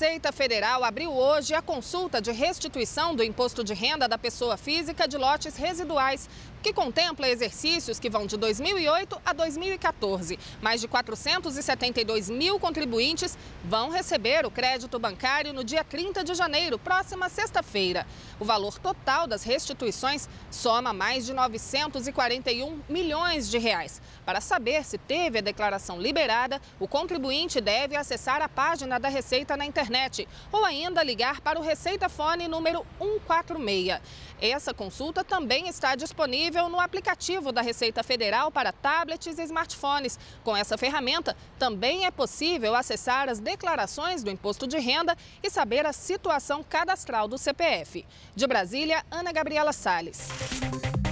Receita Federal abriu hoje a consulta de restituição do imposto de renda da pessoa física de lotes residuais, que contempla exercícios que vão de 2008 a 2014. Mais de 472 mil contribuintes vão receber o crédito bancário no dia 30 de janeiro, próxima sexta-feira. O valor total das restituições soma mais de 941 milhões de reais. Para saber se teve a declaração liberada, o contribuinte deve acessar a página da Receita na internet internet ou ainda ligar para o Receita Fone número 146. Essa consulta também está disponível no aplicativo da Receita Federal para tablets e smartphones. Com essa ferramenta, também é possível acessar as declarações do imposto de renda e saber a situação cadastral do CPF. De Brasília, Ana Gabriela Salles.